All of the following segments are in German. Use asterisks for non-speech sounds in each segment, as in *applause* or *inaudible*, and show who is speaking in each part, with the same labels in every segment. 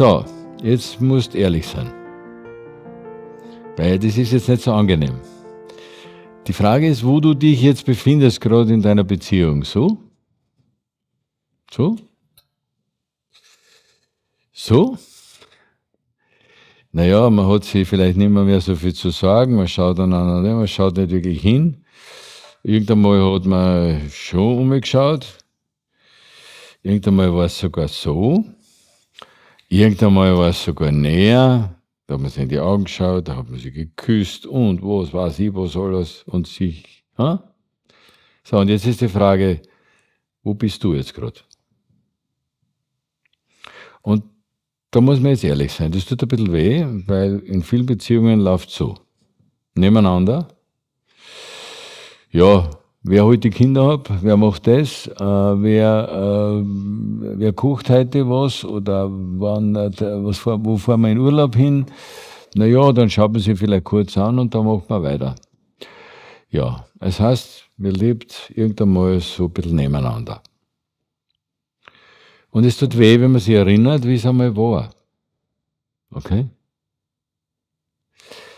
Speaker 1: So, jetzt musst ehrlich sein. Weil das ist jetzt nicht so angenehm. Die Frage ist, wo du dich jetzt befindest, gerade in deiner Beziehung. So? So? So? Naja, man hat sich vielleicht nicht mehr, mehr so viel zu sagen, man schaut einander, man schaut nicht wirklich hin. Irgendwann hat man schon umgeschaut. Irgendwann war es sogar so. Irgendwann mal war es sogar näher, da hat man sich in die Augen geschaut, da hat man sie geküsst und was weiß ich, was alles und sich. Ha? So, und jetzt ist die Frage, wo bist du jetzt gerade? Und da muss man jetzt ehrlich sein, das tut ein bisschen weh, weil in vielen Beziehungen läuft so. Nebeneinander, ja, Wer holt die Kinder ab? Wer macht das? Äh, wer, äh, wer kocht heute was? Oder wann, äh, was, wo fahren wir in Urlaub hin? Naja, dann schaut man sich vielleicht kurz an und dann macht man weiter. Ja, es das heißt, wir lebt irgendwann mal so ein bisschen nebeneinander. Und es tut weh, wenn man sich erinnert, wie es einmal war. Okay?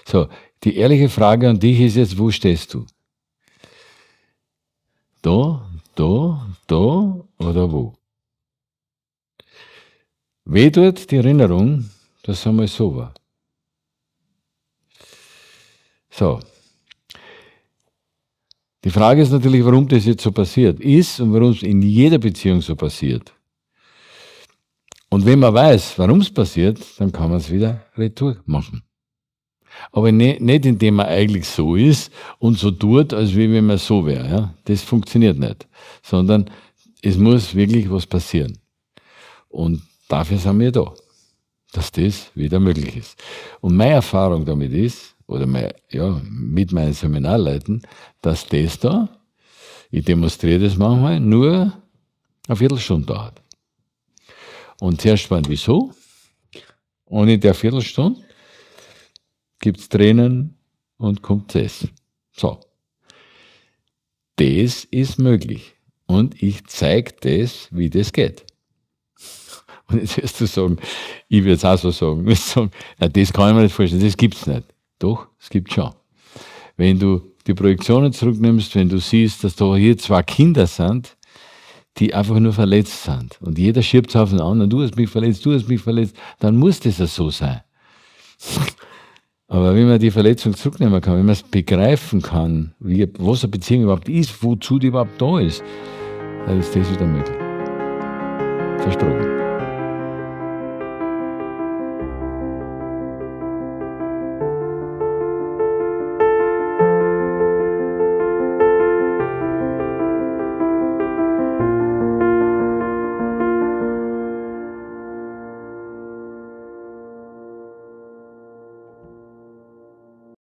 Speaker 1: So, die ehrliche Frage an dich ist jetzt, wo stehst du? da oder wo. Weh dort die Erinnerung, dass es einmal so war. So. Die Frage ist natürlich, warum das jetzt so passiert ist und warum es in jeder Beziehung so passiert. Und wenn man weiß, warum es passiert, dann kann man es wieder retour machen aber ne, nicht indem man eigentlich so ist und so tut, als wie wenn man so wäre. Ja? Das funktioniert nicht, sondern es muss wirklich was passieren. Und dafür sind wir da, dass das wieder möglich ist. Und meine Erfahrung damit ist, oder mein, ja, mit meinen Seminarleuten, dass das da, ich demonstriere das manchmal, nur eine Viertelstunde dauert. Und zuerst waren wieso? und in der Viertelstunde gibt es Tränen und kommt es. So. Das ist möglich. Und ich zeige das, wie das geht. *laughs* Und jetzt wirst du sagen, ich würde es auch so sagen, *laughs* wirst sagen na, das kann ich mir nicht vorstellen, das gibt es nicht. Doch, es gibt schon. Wenn du die Projektionen zurücknimmst, wenn du siehst, dass da hier zwei Kinder sind, die einfach nur verletzt sind. Und jeder schiebt es auf den anderen, du hast mich verletzt, du hast mich verletzt, dann muss das ja so sein. Aber wenn man die Verletzung zurücknehmen kann, wenn man es begreifen kann, wie, was eine Beziehung überhaupt ist, wozu die überhaupt da ist, dann ist das wieder möglich. Versprochen.